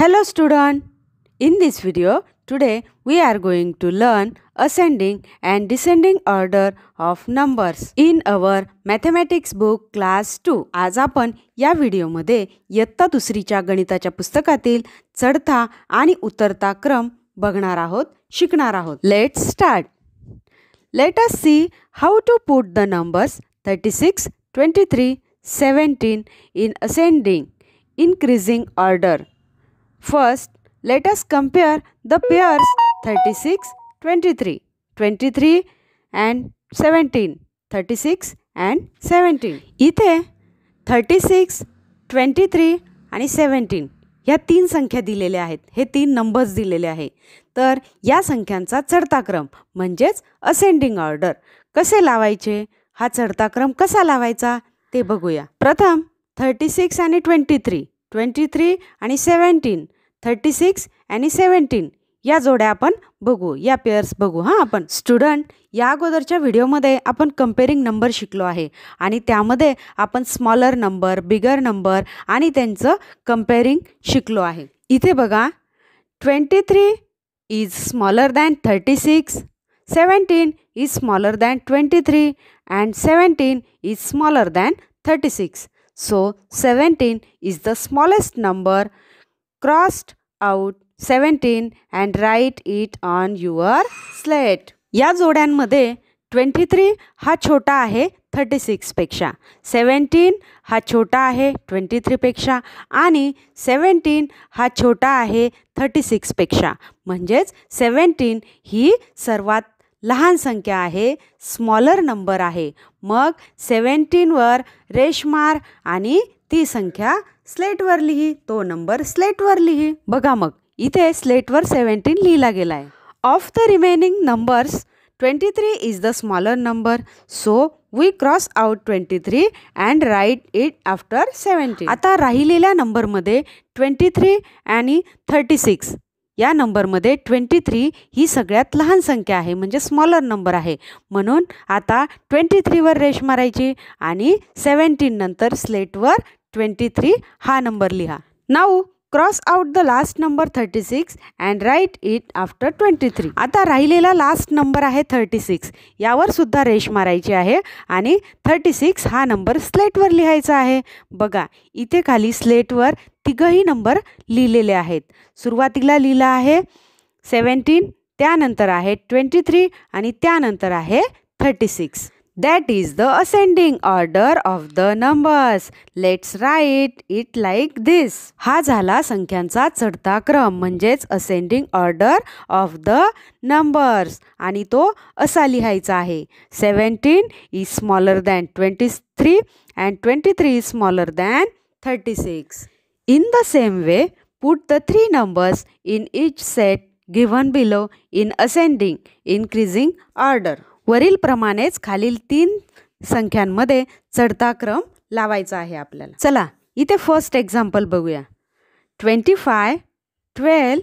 Hello student, in this video today we are going to learn ascending and descending order of numbers in our mathematics book class 2. आज आपण या व्हिडिओमध्ये इयत्ता दुसरीच्या गणिताच्या पुस्तकातील चढता आणि उतरता क्रम बघणार आहोत शिकणार आहोत let start let us see how to put the numbers thirty six twenty three seventeen in ascending increasing order First, let us compare the pairs 36, 23, 23 and 17, 36 and 17. इथे थर्टी सिक्स ट्वेंटी थ्री आणि seventeen ह्या तीन संख्या दिलेल्या आहेत हे तीन numbers दिलेले आहे तर या संख्यांचा चढता क्रम म्हणजेच असेंडिंग ऑर्डर कसे लावायचे हा चढता क्रम कसा लावायचा ते बघूया प्रथम थर्टी सिक्स आणि ट्वेंटी थ्री ट्वेंटी थ्री आणि सेवन्टीन थर्टी सिक्स आणि सेवन्टीन या जोड्या आपण बघू या पेअर्स बघू हां आपण स्टुडंट या अगोदरच्या व्हिडिओमध्ये आपण कम्पेरिंग नंबर शिकलो आहे आणि त्यामध्ये आपण स्मॉलर नंबर बिगर नंबर आणि त्यांचं कम्पेरिंग शिकलो आहे इथे बघा twenty three is smaller than thirty six seventeen is smaller than twenty three and seventeen is smaller than thirty six so 17 is the smallest number Crossed out 17 and write it on your slate या जोड्यांमध्ये twenty three हा छोटा आहे thirty सिक्सपेक्षा seventeen हा छोटा आहे twenty थ्रीपेक्षा आणि seventeen हा छोटा आहे थर्टी सिक्सपेक्षा म्हणजेच सेवन्टीन ही सर्वात लहान संख्या आहे स्मॉलर नंबर आहे मग सेवन्टीनवर रेश मार आणि ती संख्या स्लेटवर लिही तो नंबर स्लेटवर लिही बघा मग इथे स्लेटवर सेवन्टीन लिहिला गेला आहे of the remaining numbers twenty three is the smaller number so we cross out twenty three and write it after seventeen आता राहिलेल्या नंबरमध्ये ट्वेंटी थ्री आणि थर्टी सिक्स या नंबरमध्ये ट्वेंटी थ्री ही सगळ्यात लहान संख्या आहे म्हणजे स्मॉलर नंबर आहे म्हणून आता ट्वेंटी थ्रीवर रेश मारायची आणि 17 नंतर स्लेटवर ट्वेंटी थ्री हा नंबर लिहा now cross out the last number thirty six and write it after twenty three आता राहिलेला लास्ट नंबर आहे थर्टी सिक्स यावर सुद्धा रेश मारायची आहे आणि थर्टी सिक्स हा नंबर स्लेटवर लिहायचा आहे बघा इथे खाली स्लेटवर तिघही नंबर लिहिलेले आहेत सुरुवातीला लिहिलं आहे सेवन्टीन त्यानंतर आहे ट्वेंटी थ्री आणि त्यानंतर आहे thirty six that is the ascending order of the numbers let's write it like this हा झाला संख्यांचा चढता क्रम म्हणजेच ascending order of the numbers आणि तो असा लिहायचा आहे seventeen is smaller than twenty three and twenty three is smaller than thirty six In the same way, put the three numbers in each set given below in ascending, increasing order. वरील प्रमाणेच खालील तीन संख्यांमध्ये चढता क्रम लावायचा आहे आपल्याला चला इथे फर्स्ट एक्झाम्पल बघूया twenty five twelve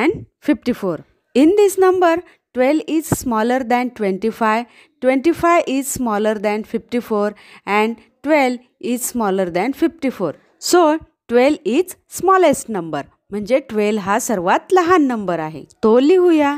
and fifty four in this number twelve is smaller than twenty five twenty five is smaller than fifty four and twelve is smaller than fifty four so twelve is smallest number म्हणजे twelve हा सर्वात लहान number आहे तो लिहूया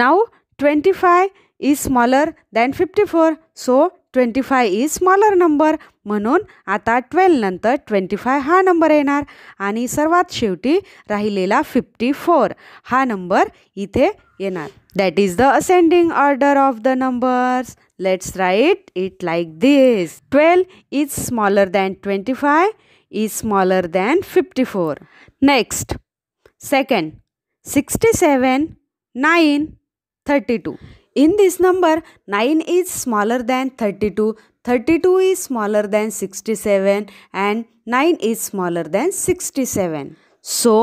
now twenty five is smaller than fifty four so twenty five is smaller number म्हणून आता नंतर ट्वेंटी फाय हा नंबर येणार आणि सर्वात शेवटी राहिलेला फिफ्टी फोर हा नंबर इथे येणार that is the ascending order of the numbers let's write it like this twelve is smaller than twenty five is smaller than 54. Next, second, 67, 9, 32. In this number, 9 is smaller than 32, 32 is smaller than 67 and 9 is smaller than 67. So,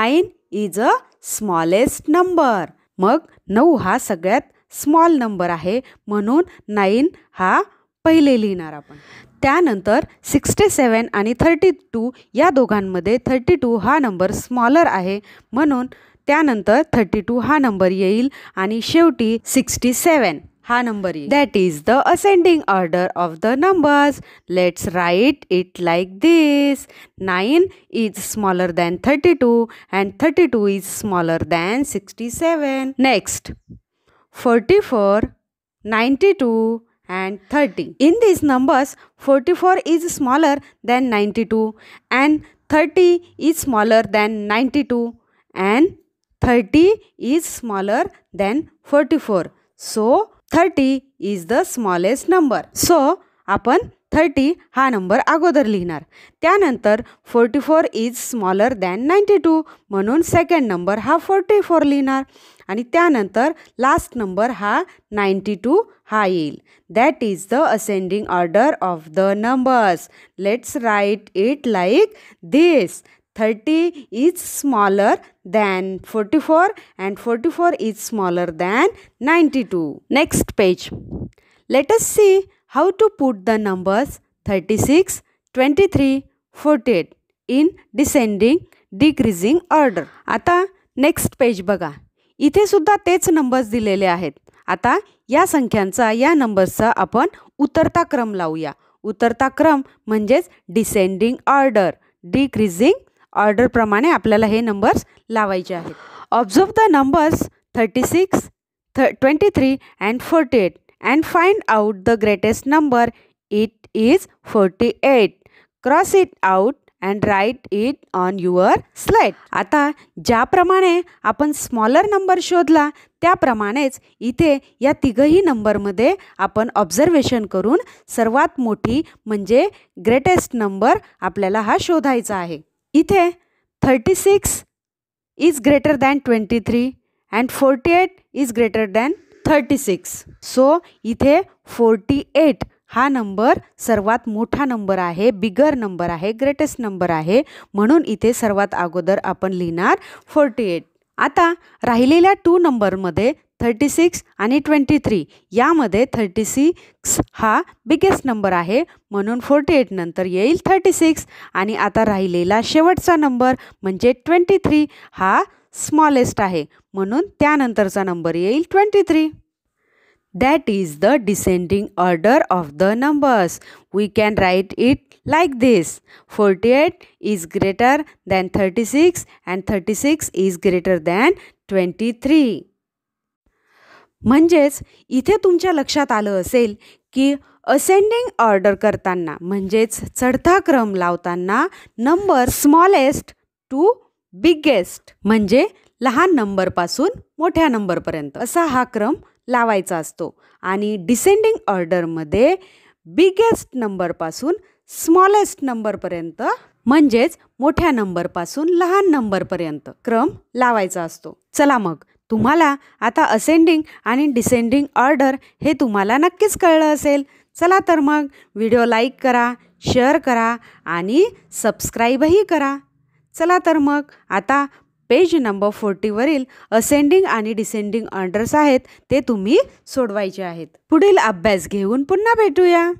9 is a smallest number. मग 9 हा सगळ्यात small number आहे म्हणून 9 हा पहिले लिहिणार आपण त्यानंतर सिक्स्टी सेवन आणि थर्टी टू या दोघांमध्ये थर्टी टू हा नंबर स्मॉलर आहे म्हणून त्यानंतर थर्टी टू हा नंबर येईल आणि शेवटी सिक्स्टी सेवन हा नंबर येईल that is the ascending order of the numbers let's write it like this nine is smaller than thirty two and thirty two is smaller than sixty seven next forty four ninety two and 30. In these numbers, 44 is smaller than 92 and 30 is smaller than 92 and 30 is smaller than 44. So, 30 is the smallest number. So, upon thirty हा number अगोदर लिहिणार त्यानंतर forty four is smaller than ninety two म्हणून second number हा forty four लिहिणार आणि त्यानंतर last number हा नाईंटी टू हा येईल that is the ascending order of the numbers let's write it like this thirty is smaller than forty four and forty four is smaller than ninety two next page let's see how to put the numbers 36, 23, 48 in descending decreasing order आता next page बघा इथे सुद्धा तेच numbers दिलेले आहेत आता या संख्यांचा या नंबर्सचा आपण उतरता क्रम लावूया उतरता क्रम म्हणजेच डिसेंडिंग ऑर्डर डिक्रीजिंग ऑर्डरप्रमाणे आपल्याला हे नंबर्स लावायचे आहेत observe the numbers thirty six थ twenty three and forty eight and find out the greatest number. It is 48. Cross it out and write it on your slide आता ज्याप्रमाणे आपण smaller number शोधला त्याप्रमाणेच इथे या तिघही नंबरमध्ये आपण ऑब्झर्वेशन करून सर्वात मोठी म्हणजे ग्रेटेस्ट नंबर आपल्याला हा शोधायचा आहे इथे thirty six is greater than twenty three and forty eight is greater than thirty six so इथे फोर्टी एट हा नंबर सर्वात मोठा नंबर आहे बिगर नंबर आहे ग्रेटेस्ट नंबर आहे म्हणून इथे सर्वात अगोदर आपण लिहिणार फोर्टी एट आता राहिलेल्या टू नंबरमध्ये थर्टी सिक्स आणि ट्वेंटी थ्री यामध्ये थर्टी सिक्स हा बिगेस्ट नंबर आहे म्हणून फोर्टी एट नंतर येईल थर्टी सिक्स आणि आता राहिलेला शेवटचा नंबर म्हणजे ट्वेंटी थ्री हा स्मॉलेस्ट आहे म्हणून त्यानंतरचा नंबर येईल twenty three that is the descending order of the numbers we can write it like this forty eight is greater than thirty six and thirty six is greater than twenty three म्हणजेच इथे तुमच्या लक्षात आलं असेल की ascending order करताना म्हणजेच चढता क्रम लावताना नंबर स्मॉलेस्ट टू बिगेस्ट म्हणजे लहान नंबरपासून मोठ्या नंबरपर्यंत असा हा क्रम लावायचा असतो आणि डिसेंडिंग ऑर्डरमध्ये बिगेस्ट नंबरपासून स्मॉलेस्ट नंबरपर्यंत म्हणजेच मोठ्या नंबरपासून लहान नंबरपर्यंत क्रम लावायचा असतो चला मग तुम्हाला आता असेंडिंग आणि डिसेंडिंग ऑर्डर हे तुम्हाला नक्कीच कळलं असेल चला तर मग व्हिडिओ लाईक करा शेअर करा आणि सबस्क्राईबही करा चला तर मग आता पेज नंबर फोर्टीवरील असेंडिंग आणि डिसेंडिंग ऑर्डर्स आहेत ते तुम्ही सोडवायचे आहेत पुढील अभ्यास घेऊन पुन्हा भेटूया